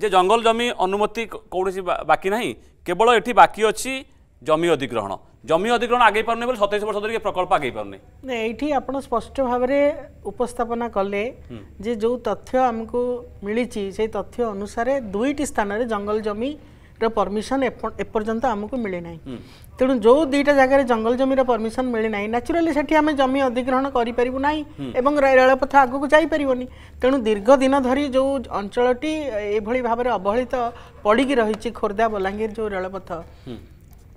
যে জঙ্গল জমি অনুমতি কৌশি বাকি না কেবল এটি বাকি অছি জমি অধিগ্রহণ জমি অধিগ্রহণ আগেই পারুনি বলে সতেইশ বর্ষ ধরে প্রকল্প আগেই পারুনি এইটি আপনার স্পষ্ট ভাবে উপস্থাপনা কলে যে যে তথ্য আমি মিছি সেই তথ্য অনুসারে দুইটি স্থানের জঙ্গল জমি परमिशन एपर्यंत आमको मिले ना तेणु जो दुईटा जगार जंगल जमीर परमिशन मिले ना न्याचुराली से आम जमी अधिग्रहण करूना रेलपथ आगक जापरनी तेणु दीर्घ दिन धरी जो अंचलटी ये भाव में अवहेलित पड़ी रही खोर्धा बलांगीर जो रेलपथ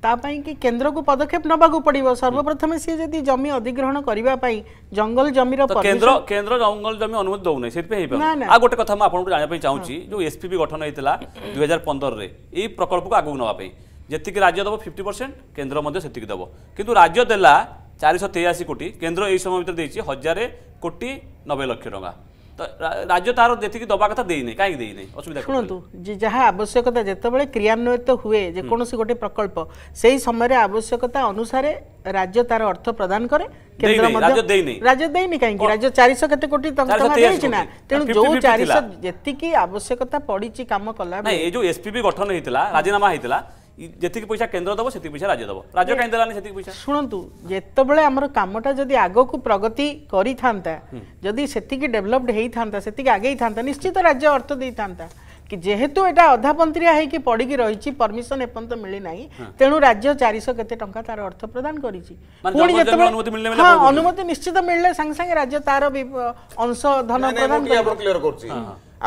ताकि केन्द्र को पदक्षेप नवाक पड़ो सर्वप्रथम सी जदि जमी अधिग्रहण करने जंगल जमीर तो केन्द्र जंगल जमी अनुमति दौना से आ गए कथा मुझे जानवाई चाहिए जो एसपीपी गठन होता दुई हजार पंदर में यही प्रकल्प को आगे नापी जी राज्य दब फिफ्टी परसेंट केन्द्र से दब कि राज्य देला चारिश तेयाशी कोटी केन्द्र यही समय भितर दे हजार कोटी नबे लक्ष टा রাজ্য তার যেতিকি দবা কথা দেইনি কাইকি দেইনি অসুবিধা শুনন্তু যে যাহা আবশ্যকতা যেতবেলে ক্রিয়ান্বিত হুয়ে যে কোনসি গোটে প্রকল্প সেই সময়রে আবশ্যকতা অনুসারে রাজ্য তার অর্থ প্রদান করে কেন্দ্র রাজ্য দেইনি রাজ্য দেইনি কাইকি রাজ্য 400 কেতে কোটি টঙ্কা দেইছি না তেণু যো 400 যেতিকি আবশ্যকতা পড়িছি কাম কলা না এই যে এসপিবি গঠন হেইতিলা রাজিনামা হেইতিলা যেতিকি পয়সা কেন্দ্র দেব সেতিকি পয়সা রাজ্য দেব রাজ্য কাই দেলানি সেতিকি পয়সা শুনন্তু যেতবেলে আমার কামটা যদি আগকু প্রগতি করি থান্তা যদি সেতিকি ডেভেলপড হেই থান্তা সেতিকি আগেই থান্তা নিশ্চিত রাজ্য অর্থ দেই থান্তা କି ଯେହେତୁ ଏଇଟା ଅଧାପନ୍ତ୍ରିଆ ହେଇକି ପଡ଼ିକି ରହିଛି ପରମିସନ ଏପର୍ଯ୍ୟନ୍ତ ମିଳିନାହିଁ ତେଣୁ ରାଜ୍ୟ ଚାରିଶହ କେତେ ଟଙ୍କା ତାର ଅର୍ଥ ପ୍ରଦାନ କରିଛି ପୁଣି ଯେତେବେଳେ ହଁ ଅନୁମତି ନିଶ୍ଚିତ ମିଳିଲେ ସାଙ୍ଗେ ସାଙ୍ଗେ ରାଜ୍ୟ ତାର ଅଂଶ ଧନ ପ୍ରଦାନ କରୁଛି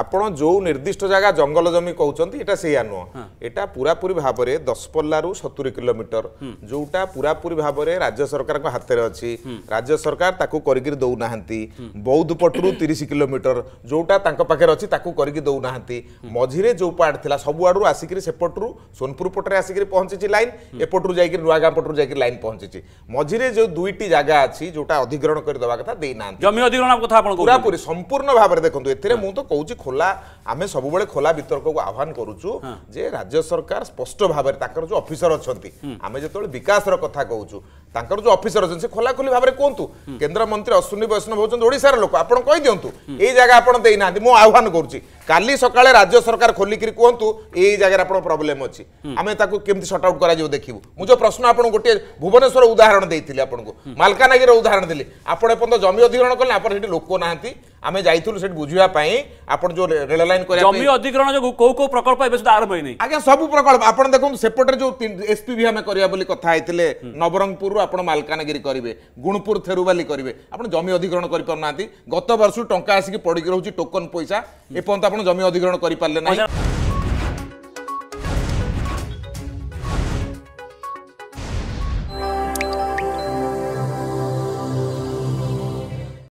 ଆପଣ ଯେଉଁ ନିର୍ଦ୍ଦିଷ୍ଟ ଜାଗା ଜଙ୍ଗଲ ଜମି କହୁଛନ୍ତି ଏଇଟା ସେଇଆ ନୁହଁ ଏଇଟା ପୁରାପୁରି ଭାବରେ ଦଶପଲ୍ଲାରୁ ସତୁରି କିଲୋମିଟର ଯେଉଁଟା ପୁରାପୁରି ଭାବରେ ରାଜ୍ୟ ସରକାରଙ୍କ ହାତରେ ଅଛି ରାଜ୍ୟ ସରକାର ତାକୁ କରିକିରି ଦେଉନାହାନ୍ତି ବୌଦ୍ଧ ପଟରୁ ତିରିଶ କିଲୋମିଟର ଯେଉଁଟା ତାଙ୍କ ପାଖରେ ଅଛି ତାକୁ କରିକି ଦେଉନାହାନ୍ତି ମଝିରେ ଯେଉଁ ପାର୍ଟ ଥିଲା ସବୁଆଡ଼ୁ ଆସିକିରି ସେପଟରୁ ସୋନପୁର ପଟରେ ଆସିକିରି ପହଞ୍ଚିଛି ଲାଇନ୍ ଏପଟରୁ ଯାଇକିରି ନୂଆଗାଁ ପଟରୁ ଯାଇକିରି ଲାଇନ୍ ପହଞ୍ଚିଛି ମଝିରେ ଯେଉଁ ଦୁଇଟି ଜାଗା ଅଛି ଯେଉଁଟା ଅଧିଗ୍ରହଣ କରିଦେବା କଥା ଦେଇନାହାନ୍ତି ଜମି ଅଧିଗ୍ରହଣ କଥା ଆପଣ ପୁରାପୁରି ସମ୍ପୂର୍ଣ୍ଣ ଭାବରେ ଦେଖନ୍ତୁ ଏଥିରେ ମୁଁ ତ କହୁଛି ଖୋଲା ଆମେ ସବୁବେଳେ ଖୋଲା ବିତର୍କକୁ ଆହ୍ୱାନ କରୁଛୁ ଯେ ରାଜ୍ୟ ସରକାର ସ୍ପଷ୍ଟ ଭାବରେ ତାଙ୍କର ଯେଉଁ ଅଫିସର ଅଛନ୍ତି ଆମେ ଯେତେବେଳେ ବିକାଶର କଥା କହୁଛୁ ତାଙ୍କର ଯୋଉ ଅଫିସର ଅଛନ୍ତି ସେ ଖୋଲାଖୋଲି ଭାବରେ କୁହନ୍ତୁ କେନ୍ଦ୍ରମନ୍ତ୍ରୀ ଅଶ୍ୱିନୀ ବୈଷ୍ଣବ ହେଉଛନ୍ତି ଓଡ଼ିଶାର ଲୋକ ଆପଣ କହିଦିଅନ୍ତୁ ଏଇ ଜାଗା ଆପଣ ଦେଇନାହାନ୍ତି ମୁଁ ଆହ୍ୱାନ କରୁଛି କାଲି ସକାଳେ ରାଜ୍ୟ ସରକାର ଖୋଲିକିରି କୁହନ୍ତୁ ଏଇ ଜାଗାରେ ଆପଣ ପ୍ରୋବ୍ଲେମ୍ ଅଛି ଆମେ ତାକୁ କେମିତି ସର୍ଟ ଆଉଟ୍ କରାଯିବ ଦେଖିବୁ ମୁଁ ଯୋଉ ପ୍ରଶ୍ନ ଆପଣଙ୍କୁ ଗୋଟିଏ ଭୁବନେଶ୍ୱର ଉଦାହରଣ ଦେଇଥିଲି ଆପଣଙ୍କୁ ମାଲକାନଗିରିର ଉଦାହରଣ ଦେଲି ଆପଣ ଏପର୍ଯ୍ୟନ୍ତ ଜମି ଅଧିଗ୍ରହଣ କଲେ ଆପଣ ସେଠି ଲୋକ ନାହାନ୍ତି ଆମେ ଯାଇଥିଲୁ ସେଠି ବୁଝିବା ପାଇଁ ଆପଣ ଯୋଉ ରେଳ ଲାଇନ କରିବା ଜମି ଅଧିଗ୍ରହଣ ଯୋଉ କୋଉ କୋଉ ପ୍ରକଳ୍ପ ଏବେ ସୁଦ୍ଧା ଆରମ୍ଭ ହେଇନି ଆଜ୍ଞା ସବୁ ପ୍ରକଳ୍ପ ଆପଣ ଦେଖନ୍ତୁ ସେପଟରେ ଯୋଉ ଏସ୍ପିଭି ଆମେ କରିବା ବୋଲି କଥା ହେଇଥିଲେ ନବରଙ୍ଗପୁର ଗୁଣପୁର ଆପଣ ମାଲକାନଗିରି କରିବେ ଗୁଣପୁର ଥେରୁବାଲି କରିବେ ଆପଣ ଜମି ଅଧିଗ୍ରହଣ କରିପାରୁନାହାନ୍ତି ଗତ ବର୍ଷରୁ ଟଙ୍କା ଆସିକି ପଡ଼ିକି ରହୁଛି ଟୋକନ ପଇସା ଏପର୍ଯ୍ୟନ୍ତ ଆପଣ ଜମି ଅଧିଗ୍ରହଣ କରିପାରିଲେ ନାହିଁ